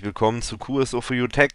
Willkommen zu QSO for You Tech.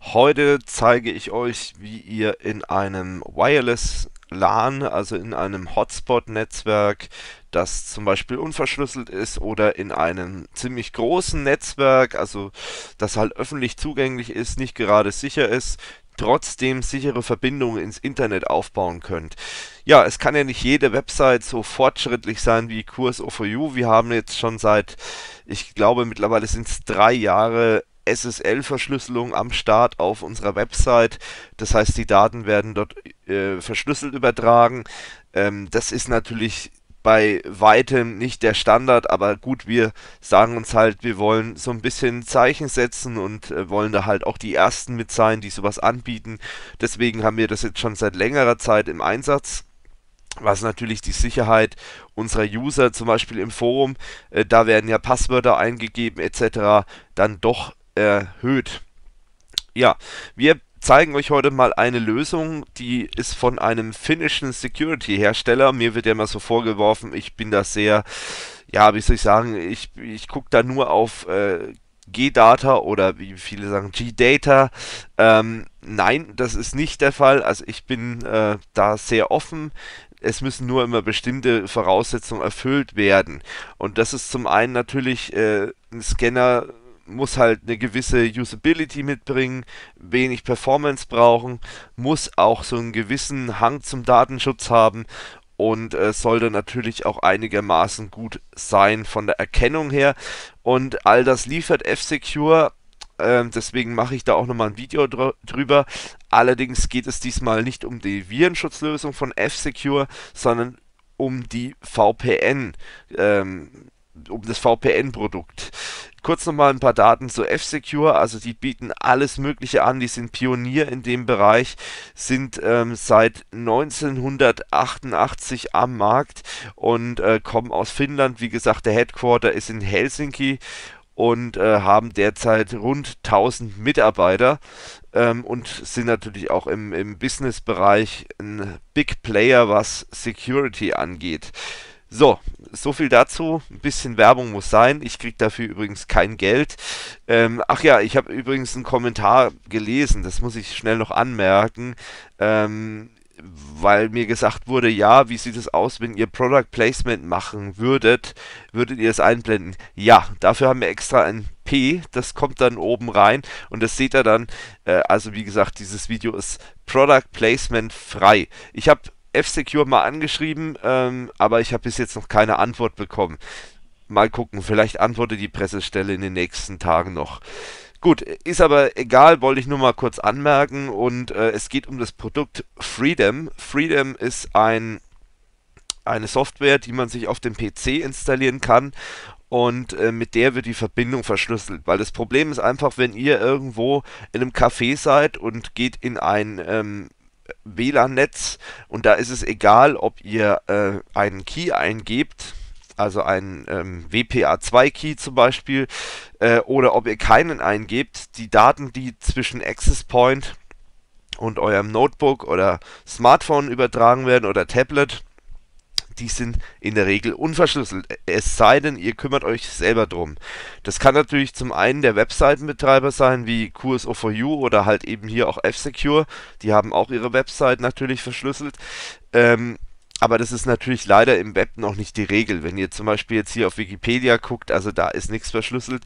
Heute zeige ich euch, wie ihr in einem Wireless LAN, also in einem Hotspot-Netzwerk, das zum Beispiel unverschlüsselt ist oder in einem ziemlich großen Netzwerk, also das halt öffentlich zugänglich ist, nicht gerade sicher ist, trotzdem sichere Verbindungen ins Internet aufbauen könnt. Ja, es kann ja nicht jede Website so fortschrittlich sein wie Kurs O4U. Wir haben jetzt schon seit, ich glaube mittlerweile sind es drei Jahre SSL-Verschlüsselung am Start auf unserer Website. Das heißt, die Daten werden dort äh, verschlüsselt übertragen. Ähm, das ist natürlich bei weitem nicht der Standard, aber gut, wir sagen uns halt, wir wollen so ein bisschen Zeichen setzen und äh, wollen da halt auch die Ersten mit sein, die sowas anbieten. Deswegen haben wir das jetzt schon seit längerer Zeit im Einsatz was natürlich die Sicherheit unserer User, zum Beispiel im Forum, äh, da werden ja Passwörter eingegeben etc., dann doch erhöht. Ja, wir zeigen euch heute mal eine Lösung, die ist von einem finnischen Security-Hersteller. Mir wird ja immer so vorgeworfen, ich bin da sehr, ja, wie soll ich sagen, ich, ich gucke da nur auf äh, G-Data oder wie viele sagen G-Data. Ähm, nein, das ist nicht der Fall. Also ich bin äh, da sehr offen es müssen nur immer bestimmte Voraussetzungen erfüllt werden. Und das ist zum einen natürlich äh, ein Scanner muss halt eine gewisse Usability mitbringen, wenig Performance brauchen, muss auch so einen gewissen Hang zum Datenschutz haben und äh, sollte natürlich auch einigermaßen gut sein von der Erkennung her. Und all das liefert F-Secure. Äh, deswegen mache ich da auch nochmal ein Video dr drüber. Allerdings geht es diesmal nicht um die Virenschutzlösung von F-Secure, sondern um die VPN. Ähm, um das VPN-Produkt. Kurz nochmal ein paar Daten zu F-Secure. Also die bieten alles Mögliche an. Die sind Pionier in dem Bereich, sind ähm, seit 1988 am Markt und äh, kommen aus Finnland. Wie gesagt, der Headquarter ist in Helsinki und äh, haben derzeit rund 1000 Mitarbeiter ähm, und sind natürlich auch im, im Business-Bereich ein Big Player, was Security angeht. So, so viel dazu. Ein bisschen Werbung muss sein. Ich kriege dafür übrigens kein Geld. Ähm, ach ja, ich habe übrigens einen Kommentar gelesen. Das muss ich schnell noch anmerken. Ähm, weil mir gesagt wurde, ja, wie sieht es aus, wenn ihr Product Placement machen würdet, würdet ihr es einblenden? Ja, dafür haben wir extra ein P, das kommt dann oben rein und das seht ihr dann. Äh, also wie gesagt, dieses Video ist Product Placement frei. Ich habe F-Secure mal angeschrieben, ähm, aber ich habe bis jetzt noch keine Antwort bekommen. Mal gucken, vielleicht antwortet die Pressestelle in den nächsten Tagen noch. Gut, ist aber egal, wollte ich nur mal kurz anmerken und äh, es geht um das Produkt Freedom. Freedom ist ein, eine Software, die man sich auf dem PC installieren kann und äh, mit der wird die Verbindung verschlüsselt. Weil das Problem ist einfach, wenn ihr irgendwo in einem Café seid und geht in ein ähm, WLAN-Netz und da ist es egal, ob ihr äh, einen Key eingebt, also einen ähm, WPA2-Key zum Beispiel, äh, oder ob ihr keinen eingebt. Die Daten, die zwischen Access Point und eurem Notebook oder Smartphone übertragen werden oder Tablet, die sind in der Regel unverschlüsselt, es sei denn, ihr kümmert euch selber drum. Das kann natürlich zum einen der Webseitenbetreiber sein, wie QSO4U oder halt eben hier auch F-Secure, die haben auch ihre Website natürlich verschlüsselt. Ähm, aber das ist natürlich leider im Web noch nicht die Regel. Wenn ihr zum Beispiel jetzt hier auf Wikipedia guckt, also da ist nichts verschlüsselt.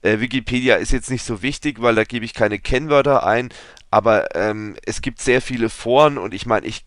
Äh, Wikipedia ist jetzt nicht so wichtig, weil da gebe ich keine Kennwörter ein. Aber ähm, es gibt sehr viele Foren und ich meine, ich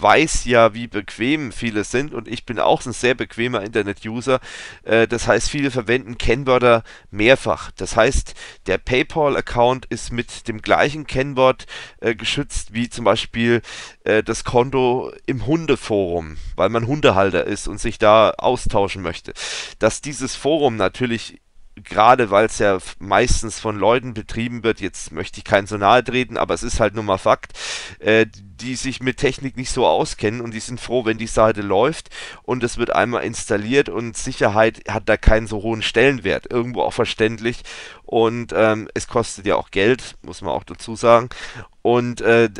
weiß ja, wie bequem viele sind und ich bin auch ein sehr bequemer Internet-User. Äh, das heißt, viele verwenden Kennwörter mehrfach. Das heißt, der PayPal-Account ist mit dem gleichen Kennwort äh, geschützt wie zum Beispiel äh, das Konto im Hundeforum, weil man Hundehalter ist und sich da austauschen möchte. Dass dieses Forum natürlich gerade weil es ja meistens von Leuten betrieben wird, jetzt möchte ich keinen so nahe treten, aber es ist halt nur mal Fakt, äh, die sich mit Technik nicht so auskennen und die sind froh, wenn die Seite läuft und es wird einmal installiert und Sicherheit hat da keinen so hohen Stellenwert, irgendwo auch verständlich und ähm, es kostet ja auch Geld, muss man auch dazu sagen und äh,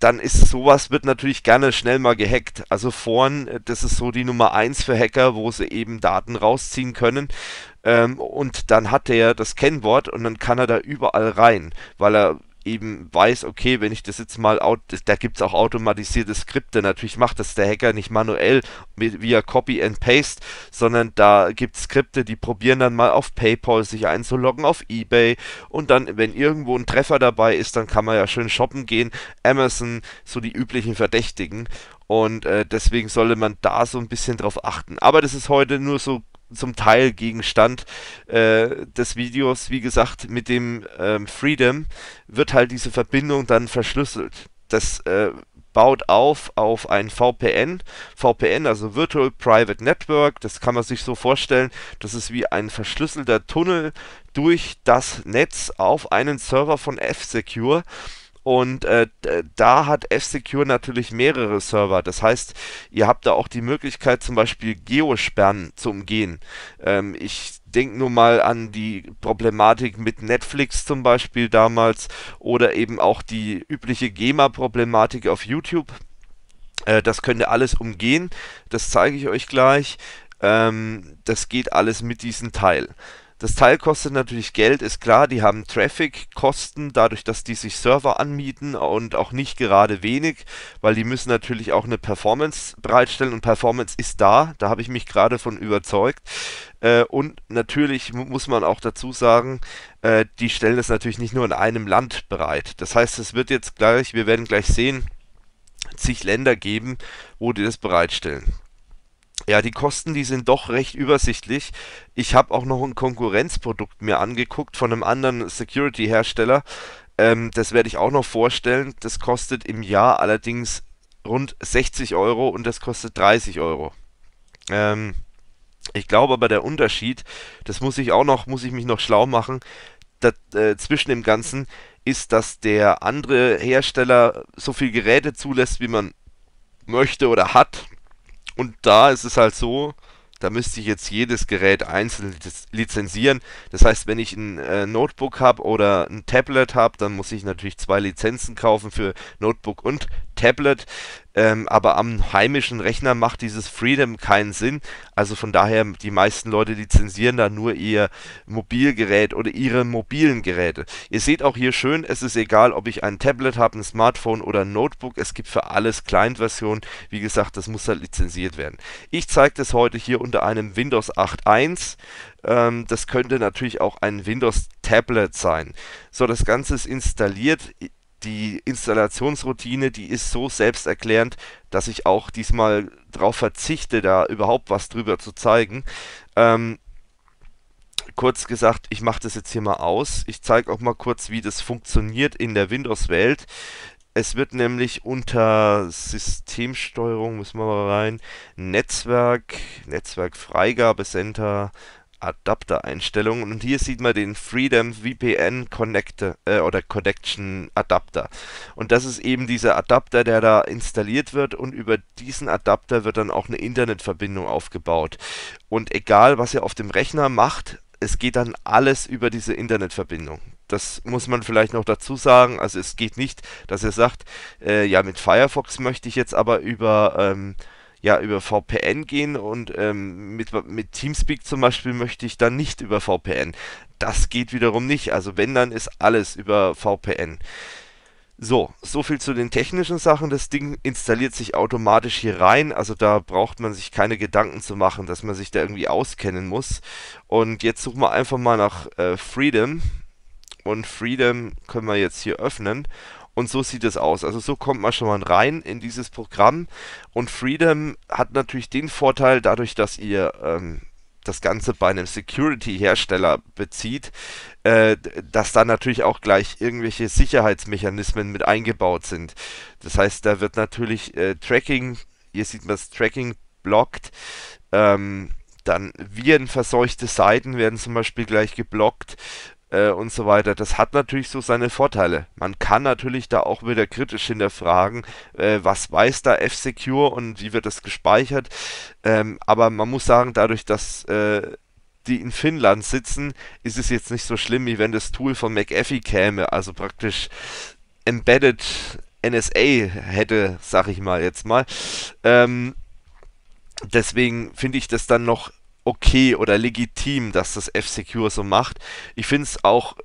dann ist sowas wird natürlich gerne schnell mal gehackt. Also vorn, äh, das ist so die Nummer eins für Hacker, wo sie eben Daten rausziehen können ähm, und dann hat er das Kennwort und dann kann er da überall rein, weil er eben weiß, okay, wenn ich das jetzt mal, da gibt es auch automatisierte Skripte, natürlich macht das der Hacker nicht manuell via Copy and Paste, sondern da gibt es Skripte, die probieren dann mal auf Paypal sich einzuloggen, auf Ebay und dann, wenn irgendwo ein Treffer dabei ist, dann kann man ja schön shoppen gehen, Amazon, so die üblichen Verdächtigen und äh, deswegen sollte man da so ein bisschen drauf achten. Aber das ist heute nur so zum Teil Gegenstand äh, des Videos. Wie gesagt, mit dem ähm, Freedom wird halt diese Verbindung dann verschlüsselt. Das äh, baut auf auf ein VPN. VPN, also Virtual Private Network, das kann man sich so vorstellen, das ist wie ein verschlüsselter Tunnel durch das Netz auf einen Server von F-Secure und äh, da hat F-Secure natürlich mehrere Server. Das heißt, ihr habt da auch die Möglichkeit, zum Beispiel Geosperren zu umgehen. Ähm, ich denke nur mal an die Problematik mit Netflix zum Beispiel damals oder eben auch die übliche GEMA-Problematik auf YouTube. Äh, das könnt ihr alles umgehen. Das zeige ich euch gleich. Ähm, das geht alles mit diesem Teil. Das Teil kostet natürlich Geld, ist klar, die haben Traffic-Kosten, dadurch, dass die sich Server anmieten und auch nicht gerade wenig, weil die müssen natürlich auch eine Performance bereitstellen und Performance ist da, da habe ich mich gerade von überzeugt. Äh, und natürlich muss man auch dazu sagen, äh, die stellen das natürlich nicht nur in einem Land bereit. Das heißt, es wird jetzt gleich, wir werden gleich sehen, zig Länder geben, wo die das bereitstellen. Ja, die Kosten, die sind doch recht übersichtlich. Ich habe auch noch ein Konkurrenzprodukt mir angeguckt von einem anderen Security-Hersteller. Ähm, das werde ich auch noch vorstellen. Das kostet im Jahr allerdings rund 60 Euro und das kostet 30 Euro. Ähm, ich glaube aber der Unterschied, das muss ich auch noch, muss ich mich noch schlau machen, dat, äh, zwischen dem Ganzen ist, dass der andere Hersteller so viel Geräte zulässt, wie man möchte oder hat. Und da ist es halt so, da müsste ich jetzt jedes Gerät einzeln lizenzieren. Das heißt, wenn ich ein äh, Notebook habe oder ein Tablet habe, dann muss ich natürlich zwei Lizenzen kaufen für Notebook und Tablet, ähm, aber am heimischen Rechner macht dieses Freedom keinen Sinn. Also von daher, die meisten Leute lizenzieren da nur ihr Mobilgerät oder ihre mobilen Geräte. Ihr seht auch hier schön, es ist egal, ob ich ein Tablet habe, ein Smartphone oder ein Notebook. Es gibt für alles Client-Versionen. Wie gesagt, das muss da halt lizenziert werden. Ich zeige das heute hier unter einem Windows 8.1 ähm, das könnte natürlich auch ein Windows Tablet sein. So, das Ganze ist installiert die Installationsroutine, die ist so selbsterklärend, dass ich auch diesmal darauf verzichte, da überhaupt was drüber zu zeigen. Ähm, kurz gesagt, ich mache das jetzt hier mal aus. Ich zeige auch mal kurz, wie das funktioniert in der Windows-Welt. Es wird nämlich unter Systemsteuerung, müssen wir mal rein, Netzwerk, Netzwerkfreigabe, Center, Adapter-Einstellungen und hier sieht man den Freedom VPN Connector äh, oder Connection Adapter und das ist eben dieser Adapter, der da installiert wird und über diesen Adapter wird dann auch eine Internetverbindung aufgebaut und egal was ihr auf dem Rechner macht, es geht dann alles über diese Internetverbindung. Das muss man vielleicht noch dazu sagen. Also es geht nicht, dass ihr sagt, äh, ja mit Firefox möchte ich jetzt aber über ähm, ja über VPN gehen und ähm, mit, mit Teamspeak zum Beispiel möchte ich dann nicht über VPN. Das geht wiederum nicht. Also wenn, dann ist alles über VPN. So, so viel zu den technischen Sachen. Das Ding installiert sich automatisch hier rein, also da braucht man sich keine Gedanken zu machen, dass man sich da irgendwie auskennen muss. Und jetzt suchen wir einfach mal nach äh, Freedom und Freedom können wir jetzt hier öffnen und so sieht es aus. Also so kommt man schon mal rein in dieses Programm. Und Freedom hat natürlich den Vorteil, dadurch, dass ihr ähm, das Ganze bei einem Security-Hersteller bezieht, äh, dass da natürlich auch gleich irgendwelche Sicherheitsmechanismen mit eingebaut sind. Das heißt, da wird natürlich äh, Tracking, hier sieht man das Tracking blockt. Ähm, dann virenverseuchte Seiten werden zum Beispiel gleich geblockt äh, und so weiter. Das hat natürlich so seine Vorteile. Man kann natürlich da auch wieder kritisch hinterfragen, äh, was weiß da F-Secure und wie wird das gespeichert. Ähm, aber man muss sagen, dadurch, dass äh, die in Finnland sitzen, ist es jetzt nicht so schlimm, wie wenn das Tool von McAfee käme, also praktisch embedded NSA hätte, sag ich mal jetzt mal. Ähm, deswegen finde ich das dann noch okay oder legitim, dass das F-Secure so macht. Ich finde es auch,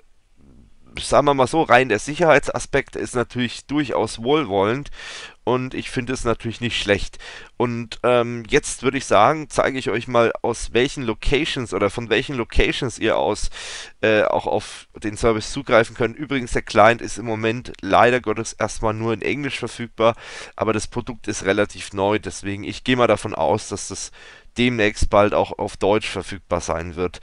sagen wir mal so, rein der Sicherheitsaspekt ist natürlich durchaus wohlwollend und ich finde es natürlich nicht schlecht. Und ähm, jetzt würde ich sagen, zeige ich euch mal, aus welchen Locations oder von welchen Locations ihr aus äh, auch auf den Service zugreifen könnt. Übrigens, der Client ist im Moment leider Gottes erstmal nur in Englisch verfügbar, aber das Produkt ist relativ neu, deswegen ich gehe mal davon aus, dass das demnächst bald auch auf Deutsch verfügbar sein wird.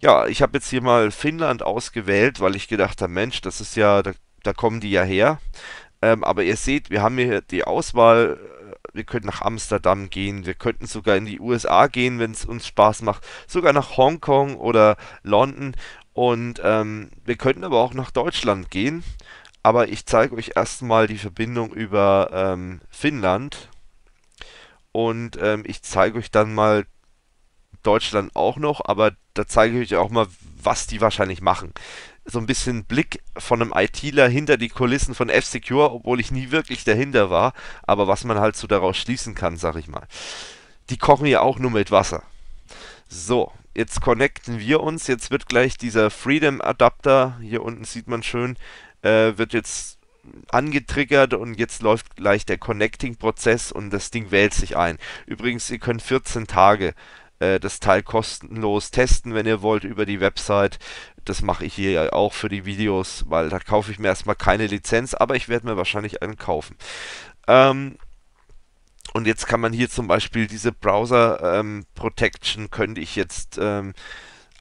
Ja, ich habe jetzt hier mal Finnland ausgewählt, weil ich gedacht habe, Mensch, das ist ja, da, da kommen die ja her. Ähm, aber ihr seht, wir haben hier die Auswahl wir könnten nach Amsterdam gehen, wir könnten sogar in die USA gehen, wenn es uns Spaß macht, sogar nach Hongkong oder London und ähm, wir könnten aber auch nach Deutschland gehen. Aber ich zeige euch erstmal die Verbindung über ähm, Finnland. Und ähm, ich zeige euch dann mal Deutschland auch noch, aber da zeige ich euch auch mal, was die wahrscheinlich machen. So ein bisschen Blick von einem ITler hinter die Kulissen von F-Secure, obwohl ich nie wirklich dahinter war, aber was man halt so daraus schließen kann, sag ich mal. Die kochen ja auch nur mit Wasser. So, jetzt connecten wir uns. Jetzt wird gleich dieser Freedom Adapter, hier unten sieht man schön, äh, wird jetzt angetriggert und jetzt läuft gleich der Connecting-Prozess und das Ding wählt sich ein. Übrigens, ihr könnt 14 Tage äh, das Teil kostenlos testen, wenn ihr wollt, über die Website. Das mache ich hier ja auch für die Videos, weil da kaufe ich mir erstmal keine Lizenz, aber ich werde mir wahrscheinlich einen kaufen. Ähm, und jetzt kann man hier zum Beispiel diese Browser ähm, Protection, könnte ich jetzt ähm,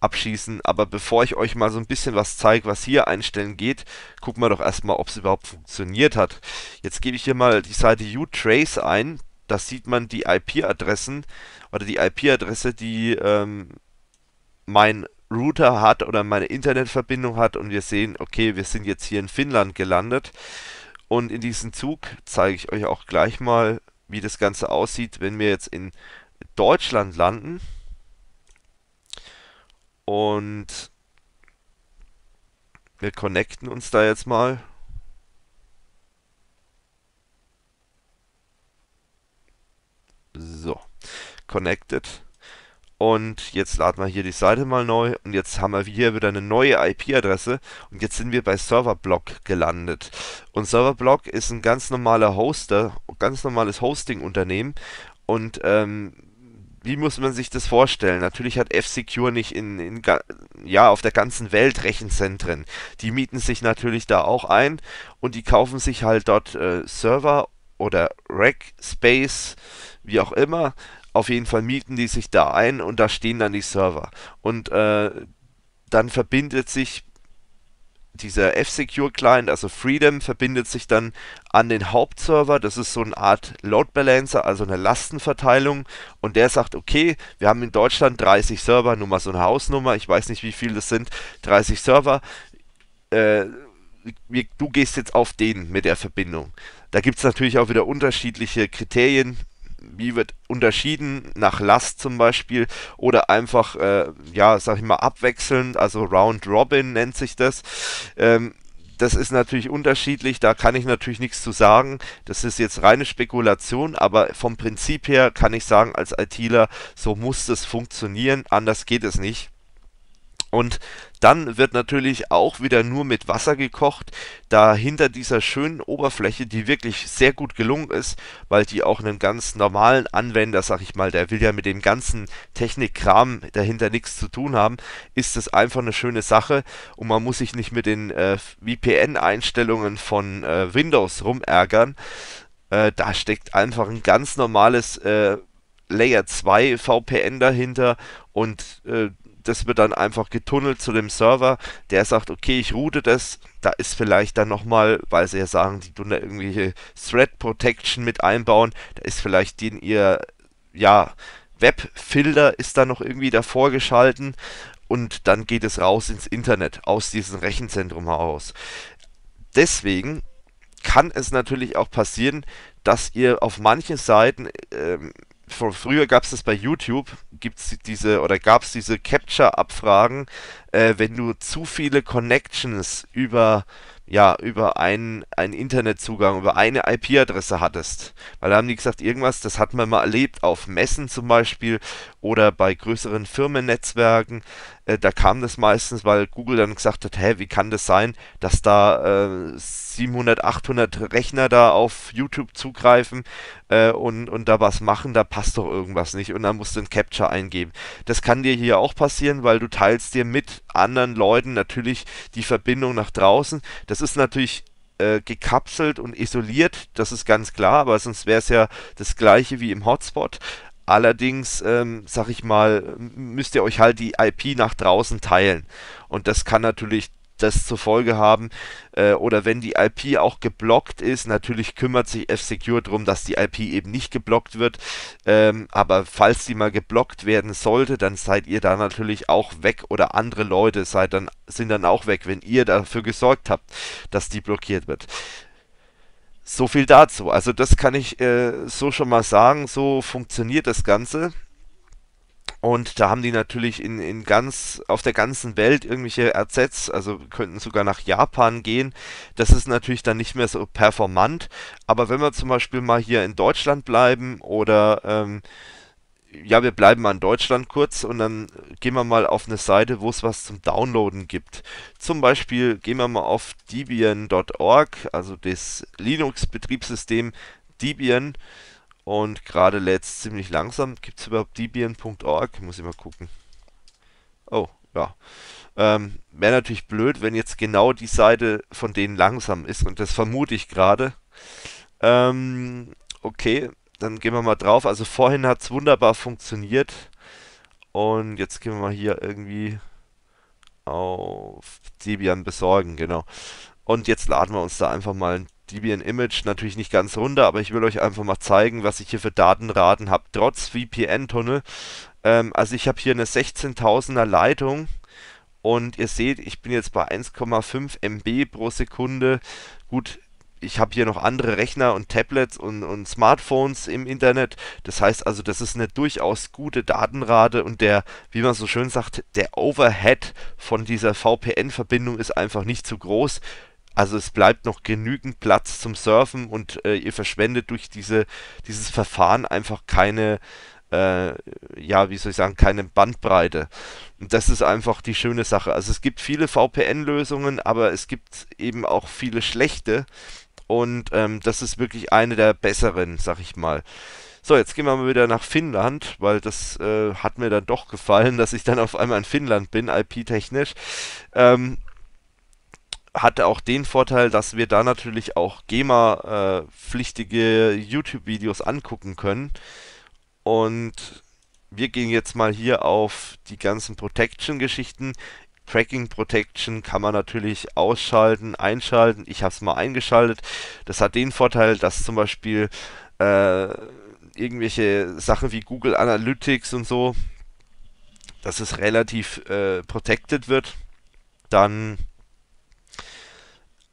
abschießen. Aber bevor ich euch mal so ein bisschen was zeige, was hier einstellen geht, gucken wir doch erstmal, ob es überhaupt funktioniert hat. Jetzt gebe ich hier mal die Seite utrace ein. Da sieht man die IP-Adressen oder die IP-Adresse, die ähm, mein Router hat oder meine Internetverbindung hat und wir sehen, okay, wir sind jetzt hier in Finnland gelandet. Und in diesem Zug zeige ich euch auch gleich mal, wie das Ganze aussieht, wenn wir jetzt in Deutschland landen. Und wir connecten uns da jetzt mal. So, connected. Und jetzt laden wir hier die Seite mal neu und jetzt haben wir hier wieder eine neue IP-Adresse und jetzt sind wir bei Serverblock gelandet. Und Serverblock ist ein ganz normaler Hoster, ganz normales Hosting-Unternehmen und ähm, wie muss man sich das vorstellen? Natürlich hat F-Secure nicht in, in, ja, auf der ganzen Welt Rechenzentren. Die mieten sich natürlich da auch ein und die kaufen sich halt dort äh, Server oder Rack Space, wie auch immer. Auf jeden Fall mieten die sich da ein und da stehen dann die Server. Und äh, dann verbindet sich dieser F-Secure-Client, also Freedom, verbindet sich dann an den Hauptserver. Das ist so eine Art Load Balancer, also eine Lastenverteilung. Und der sagt, okay, wir haben in Deutschland 30 Server, nur mal so eine Hausnummer, ich weiß nicht, wie viele das sind, 30 Server. Äh, wir, du gehst jetzt auf den mit der Verbindung. Da gibt es natürlich auch wieder unterschiedliche Kriterien, wie wird unterschieden nach Last zum Beispiel oder einfach, äh, ja, sag ich mal, abwechselnd, also Round Robin nennt sich das. Ähm, das ist natürlich unterschiedlich, da kann ich natürlich nichts zu sagen. Das ist jetzt reine Spekulation, aber vom Prinzip her kann ich sagen, als ITler, so muss das funktionieren, anders geht es nicht. Und dann wird natürlich auch wieder nur mit Wasser gekocht, da hinter dieser schönen Oberfläche, die wirklich sehr gut gelungen ist, weil die auch einen ganz normalen Anwender, sag ich mal, der will ja mit dem ganzen Technikkram dahinter nichts zu tun haben, ist das einfach eine schöne Sache und man muss sich nicht mit den äh, VPN-Einstellungen von äh, Windows rumärgern. Äh, da steckt einfach ein ganz normales äh, Layer 2 VPN dahinter und äh, das wird dann einfach getunnelt zu dem Server, der sagt, okay, ich route das, da ist vielleicht dann nochmal, weil sie ja sagen, die tun da irgendwelche Thread Protection mit einbauen, da ist vielleicht den ihr, ja, Webfilter ist da noch irgendwie davor geschalten und dann geht es raus ins Internet aus diesem Rechenzentrum heraus. Deswegen kann es natürlich auch passieren, dass ihr auf manchen Seiten ähm, vor, früher gab es das bei YouTube, gibt's diese oder gab es diese Capture-Abfragen, äh, wenn du zu viele Connections über ja, über einen, einen Internetzugang, über eine IP-Adresse hattest. Weil da haben die gesagt, irgendwas, das hat man mal erlebt, auf Messen zum Beispiel oder bei größeren Firmennetzwerken. Äh, da kam das meistens, weil Google dann gesagt hat, hä, wie kann das sein, dass da äh, 700, 800 Rechner da auf YouTube zugreifen äh, und, und da was machen, da passt doch irgendwas nicht und dann musst du ein Capture eingeben. Das kann dir hier auch passieren, weil du teilst dir mit anderen Leuten natürlich die Verbindung nach draußen. Das ist natürlich äh, gekapselt und isoliert, das ist ganz klar, aber sonst wäre es ja das gleiche wie im Hotspot. Allerdings, ähm, sag ich mal, müsst ihr euch halt die IP nach draußen teilen. Und das kann natürlich das zur Folge haben. Äh, oder wenn die IP auch geblockt ist, natürlich kümmert sich F-Secure darum, dass die IP eben nicht geblockt wird. Ähm, aber falls die mal geblockt werden sollte, dann seid ihr da natürlich auch weg oder andere Leute seid dann, sind dann auch weg, wenn ihr dafür gesorgt habt, dass die blockiert wird. So viel dazu. Also das kann ich äh, so schon mal sagen. So funktioniert das Ganze. Und da haben die natürlich in, in ganz, auf der ganzen Welt irgendwelche RZs, also könnten sogar nach Japan gehen. Das ist natürlich dann nicht mehr so performant. Aber wenn wir zum Beispiel mal hier in Deutschland bleiben oder ähm, ja, wir bleiben mal in Deutschland kurz und dann gehen wir mal auf eine Seite, wo es was zum Downloaden gibt. Zum Beispiel gehen wir mal auf debian.org, also das Linux-Betriebssystem Debian. Und gerade lädt es ziemlich langsam. Gibt es überhaupt Debian.org? Muss ich mal gucken. Oh, ja. Ähm, Wäre natürlich blöd, wenn jetzt genau die Seite von denen langsam ist. Und das vermute ich gerade. Ähm, okay, dann gehen wir mal drauf. Also vorhin hat es wunderbar funktioniert. Und jetzt gehen wir mal hier irgendwie auf Debian besorgen, genau. Und jetzt laden wir uns da einfach mal ein Debian Image natürlich nicht ganz runter, aber ich will euch einfach mal zeigen, was ich hier für Datenraten habe, trotz VPN-Tunnel. Ähm, also ich habe hier eine 16.000er Leitung und ihr seht, ich bin jetzt bei 1,5 MB pro Sekunde. Gut, ich habe hier noch andere Rechner und Tablets und, und, Smartphones im Internet. Das heißt also, das ist eine durchaus gute Datenrate und der, wie man so schön sagt, der Overhead von dieser VPN-Verbindung ist einfach nicht zu groß. Also es bleibt noch genügend Platz zum Surfen und äh, ihr verschwendet durch diese, dieses Verfahren einfach keine, äh, ja, wie soll ich sagen, keine Bandbreite. Und das ist einfach die schöne Sache. Also es gibt viele VPN-Lösungen, aber es gibt eben auch viele schlechte. Und ähm, das ist wirklich eine der besseren, sag ich mal. So, jetzt gehen wir mal wieder nach Finnland, weil das äh, hat mir dann doch gefallen, dass ich dann auf einmal in Finnland bin, IP-technisch. Ähm, hat auch den Vorteil, dass wir da natürlich auch GEMA-pflichtige YouTube-Videos angucken können. Und wir gehen jetzt mal hier auf die ganzen Protection-Geschichten. Tracking Protection kann man natürlich ausschalten, einschalten. Ich habe es mal eingeschaltet. Das hat den Vorteil, dass zum Beispiel äh, irgendwelche Sachen wie Google Analytics und so, dass es relativ äh, protected wird. Dann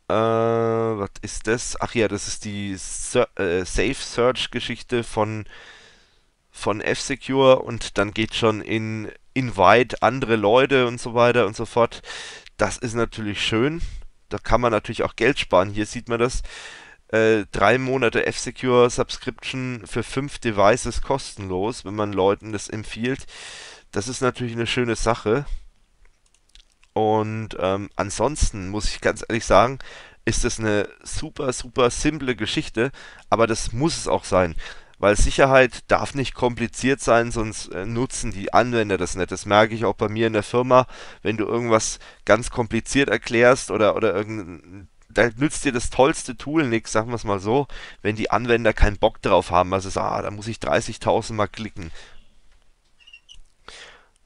äh, was ist das? Ach ja, das ist die Ser äh, Safe Search Geschichte von, von F-Secure und dann geht schon in Invite andere Leute und so weiter und so fort. Das ist natürlich schön. Da kann man natürlich auch Geld sparen. Hier sieht man das. Äh, drei Monate F-Secure Subscription für fünf Devices kostenlos, wenn man Leuten das empfiehlt. Das ist natürlich eine schöne Sache. Und ähm, ansonsten muss ich ganz ehrlich sagen, ist das eine super, super simple Geschichte, aber das muss es auch sein. Weil Sicherheit darf nicht kompliziert sein, sonst äh, nutzen die Anwender das nicht. Das merke ich auch bei mir in der Firma, wenn du irgendwas ganz kompliziert erklärst oder, oder irgendein da nützt dir das tollste Tool nichts, sagen wir es mal so, wenn die Anwender keinen Bock drauf haben, also ah, da muss ich 30.000 mal klicken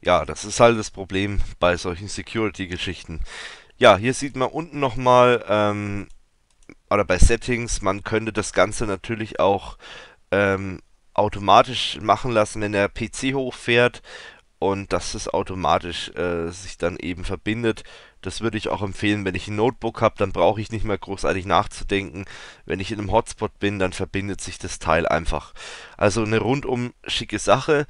ja, das ist halt das Problem bei solchen Security-Geschichten. Ja, hier sieht man unten nochmal, ähm, oder bei Settings, man könnte das Ganze natürlich auch ähm, automatisch machen lassen, wenn der PC hochfährt und dass es automatisch äh, sich dann eben verbindet. Das würde ich auch empfehlen, wenn ich ein Notebook habe, dann brauche ich nicht mehr großartig nachzudenken. Wenn ich in einem Hotspot bin, dann verbindet sich das Teil einfach. Also eine rundum schicke Sache.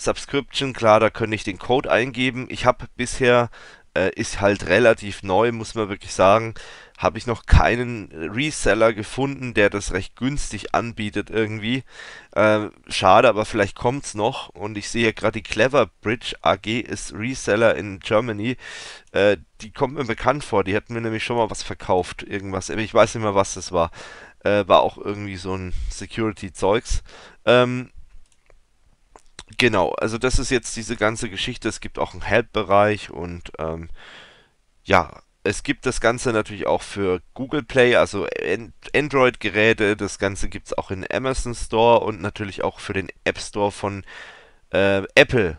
Subscription, klar, da kann ich den Code eingeben. Ich habe bisher, äh, ist halt relativ neu, muss man wirklich sagen, habe ich noch keinen Reseller gefunden, der das recht günstig anbietet irgendwie. Äh, schade, aber vielleicht kommt es noch. Und ich sehe gerade die Clever Bridge AG ist Reseller in Germany. Äh, die kommt mir bekannt vor. Die hatten mir nämlich schon mal was verkauft, irgendwas. Ich weiß nicht mehr, was das war. Äh, war auch irgendwie so ein Security-Zeugs. Ähm, Genau, also das ist jetzt diese ganze Geschichte. Es gibt auch einen Help-Bereich und ähm, ja, es gibt das Ganze natürlich auch für Google Play, also Android-Geräte. Das Ganze gibt es auch in Amazon Store und natürlich auch für den App Store von äh, Apple.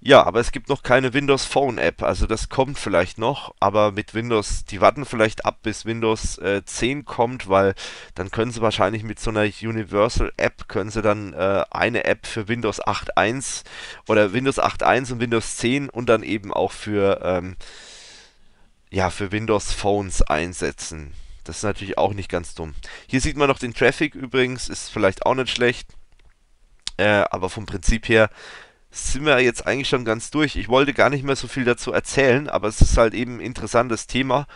Ja, aber es gibt noch keine Windows Phone App, also das kommt vielleicht noch, aber mit Windows, die warten vielleicht ab, bis Windows äh, 10 kommt, weil dann können sie wahrscheinlich mit so einer Universal App, können sie dann äh, eine App für Windows 8.1 oder Windows 8.1 und Windows 10 und dann eben auch für, ähm, ja, für Windows Phones einsetzen. Das ist natürlich auch nicht ganz dumm. Hier sieht man noch den Traffic übrigens, ist vielleicht auch nicht schlecht. Äh, aber vom Prinzip her sind wir jetzt eigentlich schon ganz durch. Ich wollte gar nicht mehr so viel dazu erzählen, aber es ist halt eben ein interessantes Thema.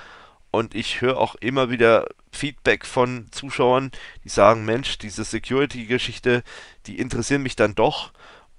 Und ich höre auch immer wieder Feedback von Zuschauern, die sagen, Mensch, diese Security-Geschichte, die interessieren mich dann doch.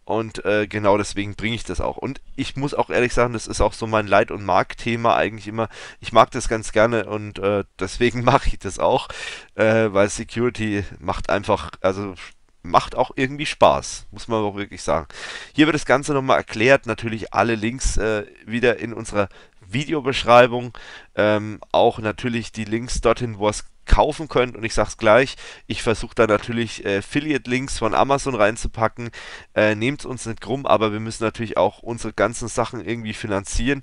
Und äh, genau deswegen bringe ich das auch. Und ich muss auch ehrlich sagen, das ist auch so mein Leid- und Mark-Thema eigentlich immer. Ich mag das ganz gerne und äh, deswegen mache ich das auch, äh, weil Security macht einfach, also macht auch irgendwie Spaß, muss man auch wirklich sagen. Hier wird das Ganze nochmal erklärt, natürlich alle Links äh, wieder in unserer Videobeschreibung, ähm, auch natürlich die Links dorthin, wo ihr es kaufen könnt und ich sag's gleich, ich versuche da natürlich äh, Affiliate-Links von Amazon reinzupacken, äh, nehmt uns nicht krumm, aber wir müssen natürlich auch unsere ganzen Sachen irgendwie finanzieren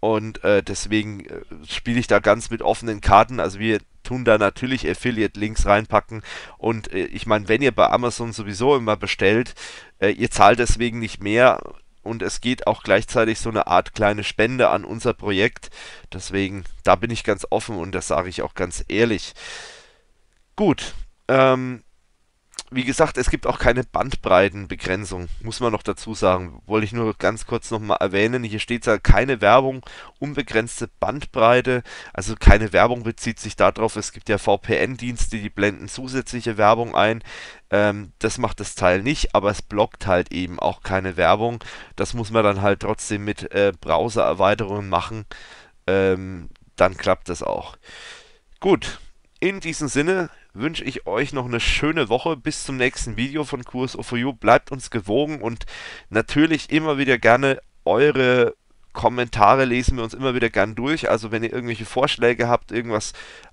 und äh, deswegen äh, spiele ich da ganz mit offenen Karten. Also wir tun da natürlich Affiliate-Links reinpacken. Und äh, ich meine, wenn ihr bei Amazon sowieso immer bestellt, äh, ihr zahlt deswegen nicht mehr. Und es geht auch gleichzeitig so eine Art kleine Spende an unser Projekt. Deswegen, da bin ich ganz offen und das sage ich auch ganz ehrlich. Gut, ähm, wie gesagt, es gibt auch keine Bandbreitenbegrenzung, muss man noch dazu sagen. Wollte ich nur ganz kurz nochmal erwähnen. Hier steht ja keine Werbung, unbegrenzte Bandbreite. Also keine Werbung bezieht sich darauf. Es gibt ja VPN-Dienste, die blenden zusätzliche Werbung ein. Ähm, das macht das Teil nicht, aber es blockt halt eben auch keine Werbung. Das muss man dann halt trotzdem mit äh, Browser-Erweiterungen machen. Ähm, dann klappt das auch. Gut, in diesem Sinne wünsche ich euch noch eine schöne Woche. Bis zum nächsten Video von QSO for You. Bleibt uns gewogen und natürlich immer wieder gerne eure Kommentare lesen wir uns immer wieder gern durch. Also wenn ihr irgendwelche Vorschläge habt, irgendwas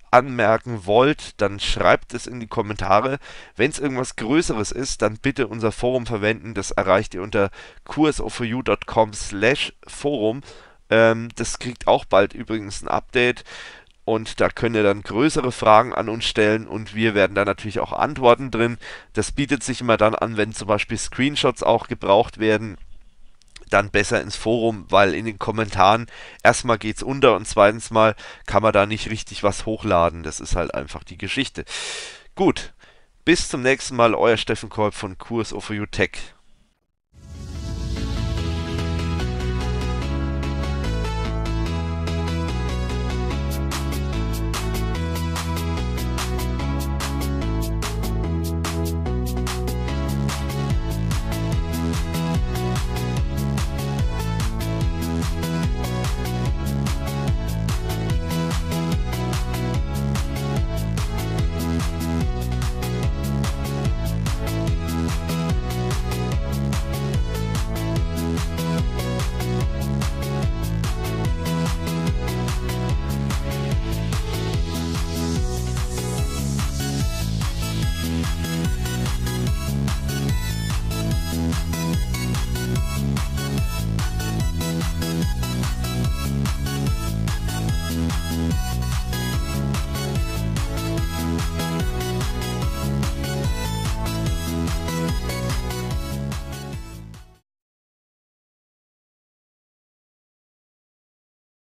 anmerken wollt, dann schreibt es in die Kommentare. Wenn es irgendwas Größeres ist, dann bitte unser Forum verwenden. Das erreicht ihr unter kursoforyou.com slash forum. Ähm, das kriegt auch bald übrigens ein Update und da könnt ihr dann größere Fragen an uns stellen und wir werden da natürlich auch Antworten drin. Das bietet sich immer dann an, wenn zum Beispiel Screenshots auch gebraucht werden, dann besser ins Forum, weil in den Kommentaren erstmal geht es unter und zweitens mal kann man da nicht richtig was hochladen. Das ist halt einfach die Geschichte. Gut, bis zum nächsten Mal, euer Steffen Kolb von Kurs of You Tech.